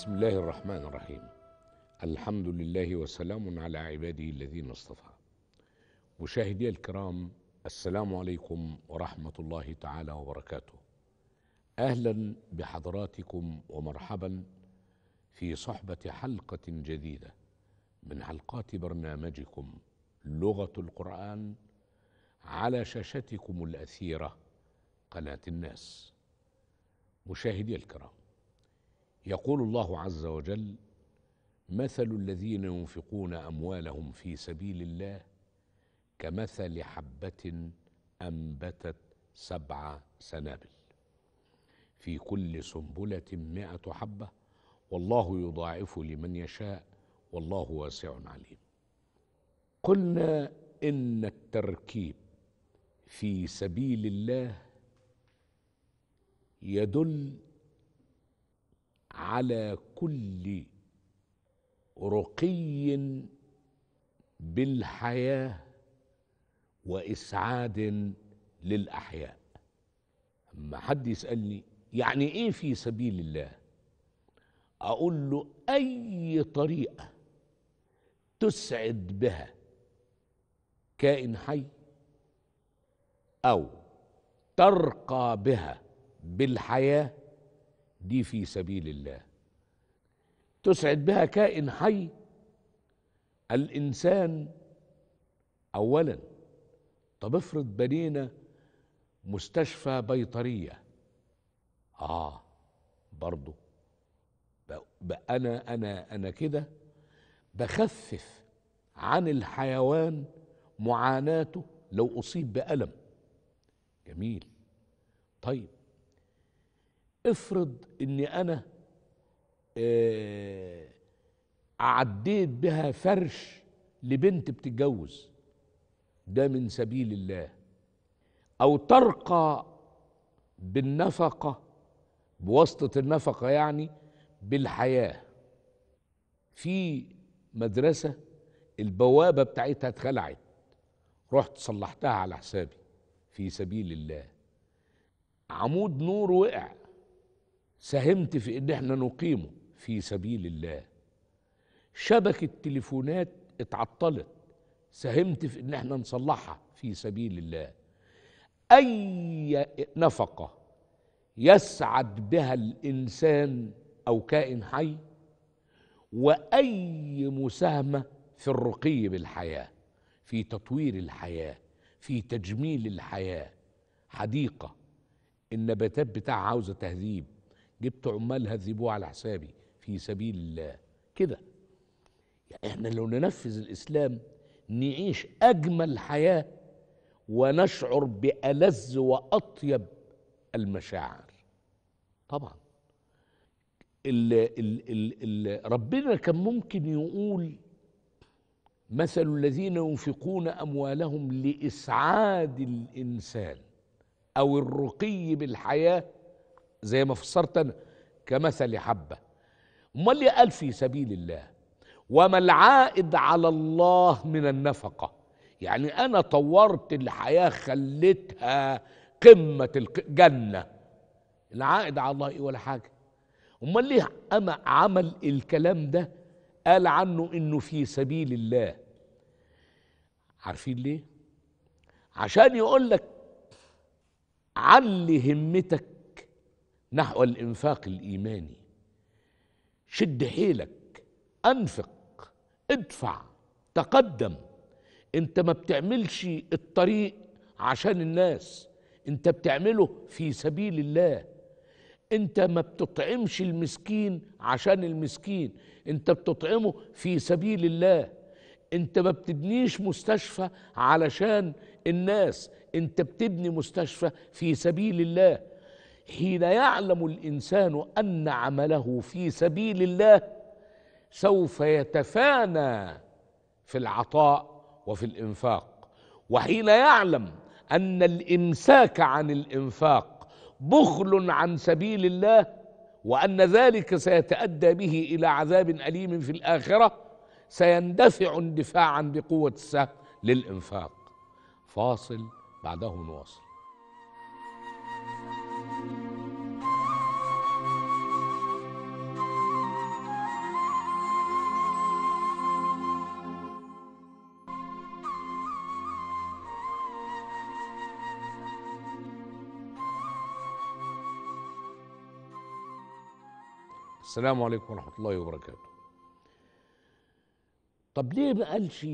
بسم الله الرحمن الرحيم الحمد لله وسلام على عباده الذين اصطفى مشاهدي الكرام السلام عليكم ورحمة الله تعالى وبركاته أهلا بحضراتكم ومرحبا في صحبة حلقة جديدة من حلقات برنامجكم لغة القرآن على شاشتكم الأثيرة قناة الناس مشاهدي الكرام يقول الله عز وجل مثل الذين ينفقون اموالهم في سبيل الله كمثل حبه انبتت سبع سنابل في كل سنبله مائه حبه والله يضاعف لمن يشاء والله واسع عليم قلنا ان التركيب في سبيل الله يدل على كل رقي بالحياه واسعاد للاحياء اما حد يسالني يعني ايه في سبيل الله اقول له اي طريقه تسعد بها كائن حي او ترقى بها بالحياه دي في سبيل الله تسعد بها كائن حي الانسان اولا طب افرض بنينا مستشفى بيطريه اه برضه انا انا انا كده بخفف عن الحيوان معاناته لو اصيب بالم جميل طيب افرض اني انا اه عديت بها فرش لبنت بتتجوز ده من سبيل الله او ترقى بالنفقه بواسطه النفقه يعني بالحياه في مدرسه البوابه بتاعتها اتخلعت رحت صلحتها على حسابي في سبيل الله عمود نور وقع ساهمت في ان احنا نقيمه في سبيل الله شبكة تليفونات اتعطلت ساهمت في ان احنا نصلحها في سبيل الله اي نفقة يسعد بها الانسان او كائن حي واي مساهمة في الرقي بالحياة في تطوير الحياة في تجميل الحياة حديقة النباتات بتاعها عاوزة تهذيب جبت عمال هذبوه على حسابي في سبيل الله كده يعني احنا لو ننفذ الاسلام نعيش اجمل حياه ونشعر بالذ واطيب المشاعر طبعا ال ال ال الـ ربنا كان ممكن يقول مثل الذين ينفقون اموالهم لاسعاد الانسان او الرقي بالحياه زي ما فسرت انا كمثل حبه امال اللي قال في سبيل الله وما العائد على الله من النفقه يعني انا طورت الحياه خليتها قمه الجنه العائد على الله ايه ولا حاجه امال ليه اما عمل الكلام ده قال عنه انه في سبيل الله عارفين ليه عشان يقول لك علي همتك نحو الإنفاق الإيماني شد حيلك أنفق ادفع تقدم انت ما بتعملش الطريق عشان الناس انت بتعمله في سبيل الله انت ما بتطعمش المسكين عشان المسكين انت بتطعمه في سبيل الله انت ما بتبنيش مستشفى علشان الناس انت بتبني مستشفى في سبيل الله حين يعلم الانسان ان عمله في سبيل الله سوف يتفانى في العطاء وفي الانفاق وحين يعلم ان الامساك عن الانفاق بخل عن سبيل الله وان ذلك سيتادى به الى عذاب اليم في الاخره سيندفع اندفاعا بقوه السهم للانفاق فاصل بعده نواصل السلام عليكم ورحمة الله وبركاته طب ليه ما قالش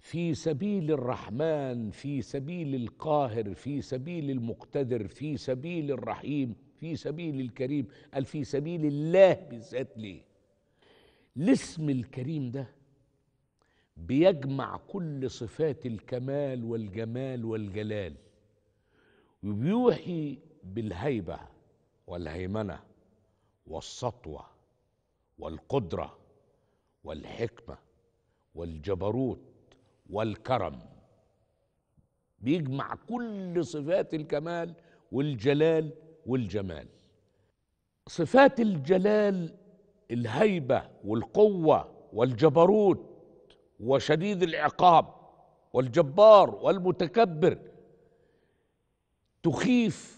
في سبيل الرحمن في سبيل القاهر في سبيل المقتدر في سبيل الرحيم في سبيل الكريم قال في سبيل الله بالذات ليه الاسم الكريم ده بيجمع كل صفات الكمال والجمال والجلال وبيوحي بالهيبه والهيمنه والسطوه والقدره والحكمه والجبروت والكرم بيجمع كل صفات الكمال والجلال والجمال صفات الجلال الهيبه والقوه والجبروت وشديد العقاب والجبار والمتكبر تخيف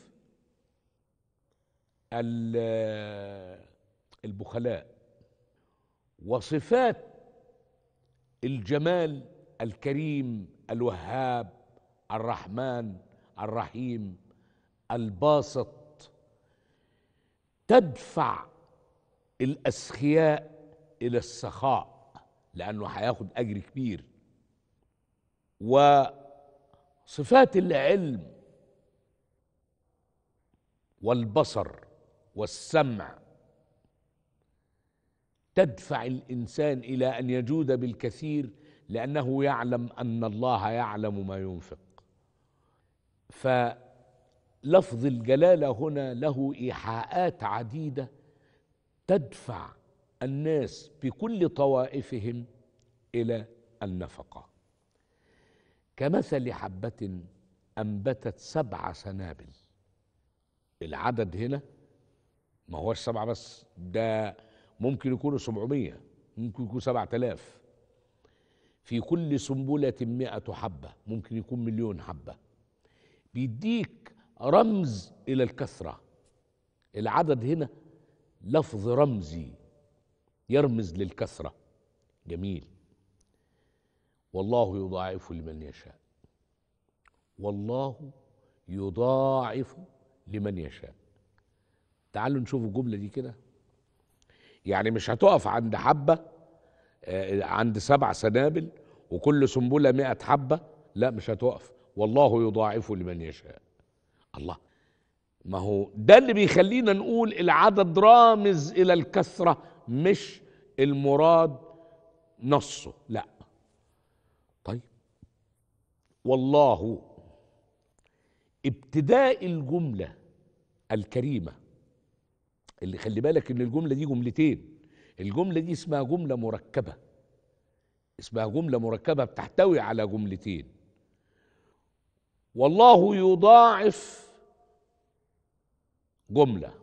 البخلاء وصفات الجمال الكريم الوهاب الرحمن الرحيم الباسط تدفع الاسخياء الى السخاء لانه هياخد اجر كبير وصفات العلم والبصر والسمع تدفع الانسان الى ان يجود بالكثير لانه يعلم ان الله يعلم ما ينفق فلفظ الجلاله هنا له ايحاءات عديده تدفع الناس بكل طوائفهم الى النفقه كمثل حبه انبتت سبع سنابل العدد هنا ما هوش سبعة بس ده ممكن يكونوا سبعمية ممكن يكون سبعة آلاف في كل سنبلة مئة حبة ممكن يكون مليون حبة بيديك رمز إلى الكثرة العدد هنا لفظ رمزي يرمز للكثرة جميل والله يضاعف لمن يشاء والله يضاعف لمن يشاء تعالوا نشوف الجملة دي كده يعني مش هتقف عند حبة آه، عند سبع سنابل وكل سنبلة مئة حبة لا مش هتقف والله يضاعف لمن يشاء الله ما هو ده اللي بيخلينا نقول العدد رامز إلى الكثرة مش المراد نصه لا طيب والله ابتداء الجمله الكريمه اللي خلي بالك ان الجمله دي جملتين الجمله دي اسمها جمله مركبه اسمها جمله مركبه بتحتوي على جملتين والله يضاعف جمله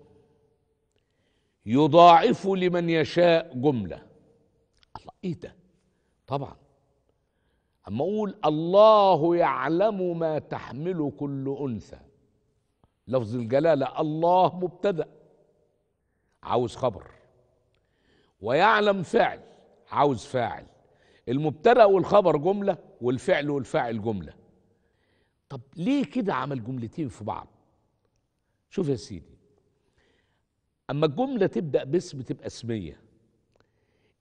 يضاعف لمن يشاء جمله الله ايه ده طبعا اما اقول الله يعلم ما تحمل كل انثى لفظ الجلاله الله مبتدا عاوز خبر ويعلم فعل عاوز فاعل المبتدا والخبر جمله والفعل والفاعل جمله طب ليه كده عمل جملتين في بعض شوف يا سيدي اما الجمله تبدا باسم تبقى اسميه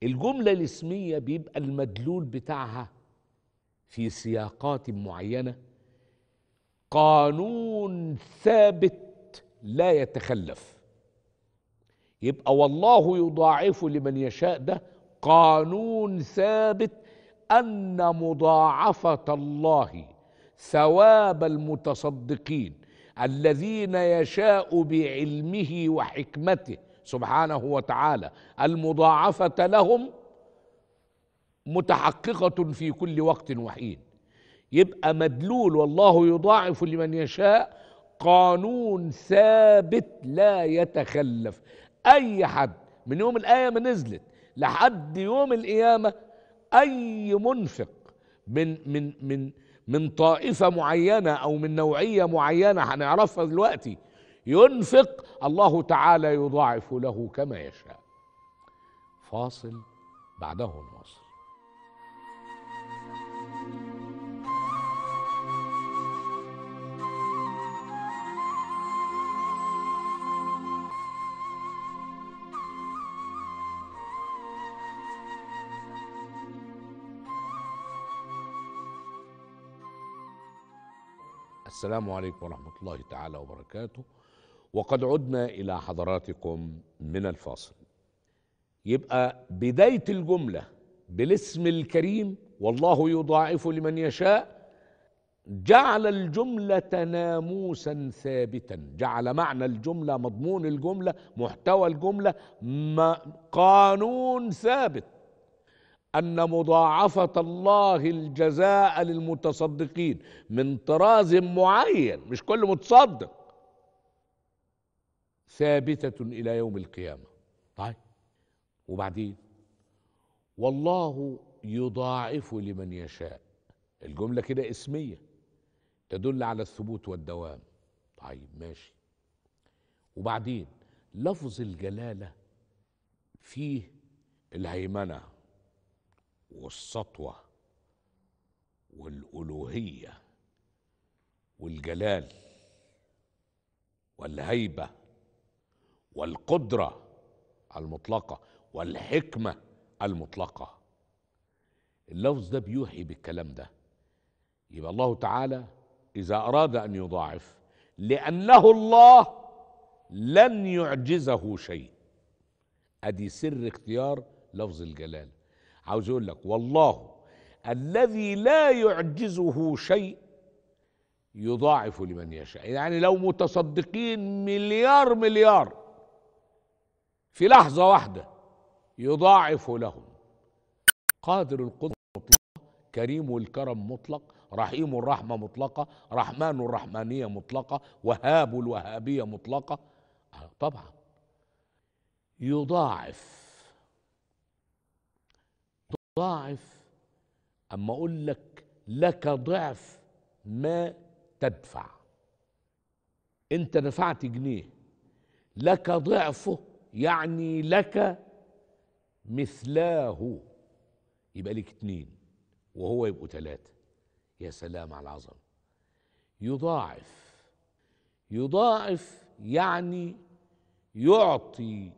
الجمله الاسميه بيبقى المدلول بتاعها في سياقات معينه قانون ثابت لا يتخلف يبقى والله يضاعف لمن يشاء ده قانون ثابت ان مضاعفه الله ثواب المتصدقين الذين يشاء بعلمه وحكمته سبحانه وتعالى المضاعفه لهم متحققه في كل وقت وحين يبقى مدلول والله يضاعف لمن يشاء قانون ثابت لا يتخلف اي حد من يوم الايه ما نزلت لحد يوم القيامه اي منفق من من من من طائفه معينه او من نوعيه معينه هنعرفها دلوقتي ينفق الله تعالى يضاعف له كما يشاء فاصل بعده نواصل السلام عليكم ورحمة الله تعالى وبركاته وقد عدنا إلى حضراتكم من الفاصل يبقى بداية الجملة بالاسم الكريم والله يضاعف لمن يشاء جعل الجملة ناموسا ثابتا جعل معنى الجملة مضمون الجملة محتوى الجملة قانون ثابت أن مضاعفة الله الجزاء للمتصدقين من طراز معين مش كل متصدق ثابتة إلى يوم القيامة طيب وبعدين والله يضاعف لمن يشاء الجملة كده اسمية تدل على الثبوت والدوام طيب ماشي وبعدين لفظ الجلالة فيه الهيمنة والسطوه والالوهيه والجلال والهيبه والقدره المطلقه والحكمه المطلقه اللفظ ده بيوحي بالكلام ده يبقى الله تعالى اذا اراد ان يضاعف لانه الله لن يعجزه شيء ادي سر اختيار لفظ الجلال عاوز يقول لك والله الذي لا يعجزه شيء يضاعف لمن يشاء يعني لو متصدقين مليار مليار في لحظة واحدة يضاعف لهم قادر القدرة مطلقة كريم الكرم مطلق رحيم الرحمة مطلقة رحمن الرحمانية مطلقة وهاب الوهابية مطلقة آه، طبعا يضاعف ضاعف اما اقول لك لك ضعف ما تدفع انت دفعت جنيه لك ضعفه يعني لك مثلاه يبقى لك اتنين وهو يبقوا تلاتة يا سلام على العظمة يضاعف يضاعف يعني يعطي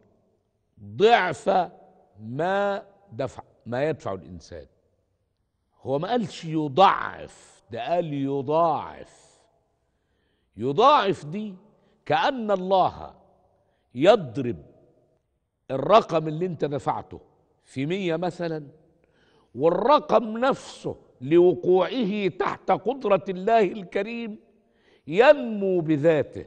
ضعف ما دفع ما يدفع الإنسان هو ما قالش يضعف ده قال يضاعف يضاعف دي كأن الله يضرب الرقم اللي انت دفعته في مية مثلا والرقم نفسه لوقوعه تحت قدرة الله الكريم ينمو بذاته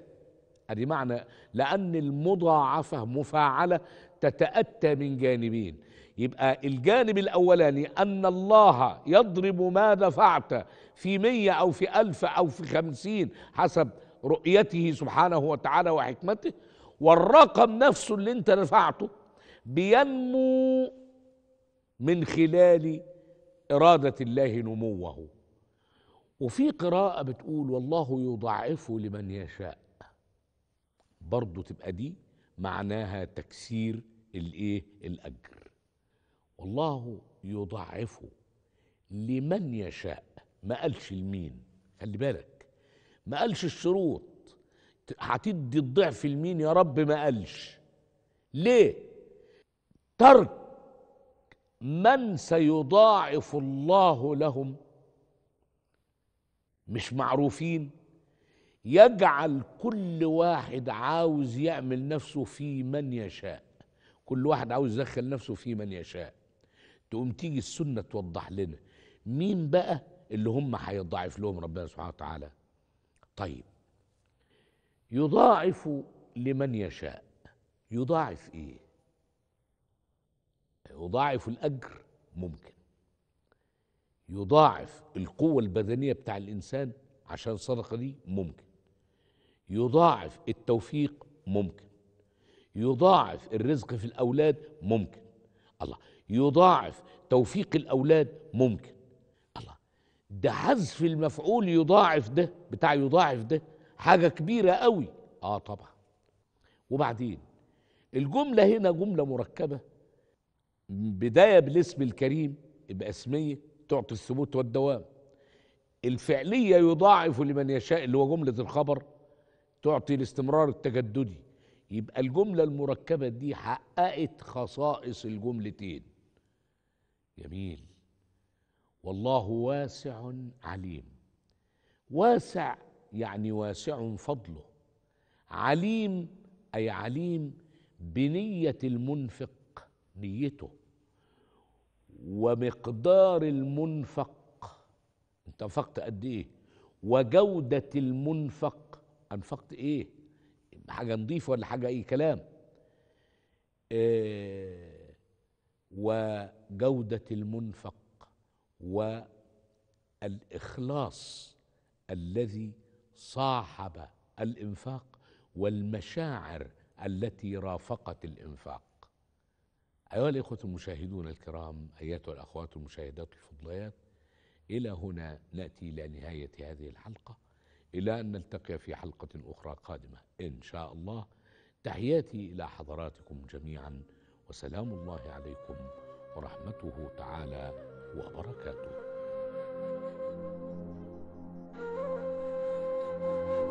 ادي معنى لأن المضاعفة مفاعلة تتأتى من جانبين يبقى الجانب الأولاني أن الله يضرب ما دفعت في مية أو في ألف أو في خمسين حسب رؤيته سبحانه وتعالى وحكمته والرقم نفسه اللي انت دفعته بينمو من خلال إرادة الله نموه وفي قراءة بتقول والله يضعف لمن يشاء برضه تبقى دي معناها تكسير الايه الأجر والله يضعفه لمن يشاء ما قالش لمين خلي بالك ما قالش الشروط هتدي الضعف لمين يا رب ما قالش ليه ترك من سيضاعف الله لهم مش معروفين يجعل كل واحد عاوز يعمل نفسه في من يشاء كل واحد عاوز يدخل نفسه في من يشاء تقوم تيجي السنة توضح لنا مين بقى اللي هم هيضاعف لهم ربنا سبحانه وتعالى طيب يضاعف لمن يشاء يضاعف ايه يضاعف الاجر ممكن يضاعف القوة البدنية بتاع الإنسان عشان صدقة دي ممكن يضاعف التوفيق ممكن يضاعف الرزق في الأولاد ممكن الله يضاعف توفيق الأولاد ممكن الله ده حذف المفعول يضاعف ده بتاع يضاعف ده حاجة كبيرة قوي آه طبعا وبعدين الجملة هنا جملة مركبة بداية بالاسم الكريم بأسمية تعطي الثبوت والدوام الفعلية يضاعف لمن يشاء اللي هو جملة الخبر تعطي الاستمرار التجددي يبقى الجملة المركبة دي حققت خصائص الجملتين جميل والله واسع عليم واسع يعني واسع فضله عليم اي عليم بنيه المنفق نيته ومقدار المنفق انت انفقت قد ايه وجوده المنفق انفقت ايه حاجه نضيف ولا حاجه اي كلام إيه وجوده المنفق والاخلاص الذي صاحب الانفاق والمشاعر التي رافقت الانفاق ايها الاخوه المشاهدون الكرام ايتها الاخوات المشاهدات الفضليات الى هنا ناتي الى نهايه هذه الحلقه الى ان نلتقي في حلقه اخرى قادمه ان شاء الله تحياتي الى حضراتكم جميعا وسلام الله عليكم ورحمته تعالى وبركاته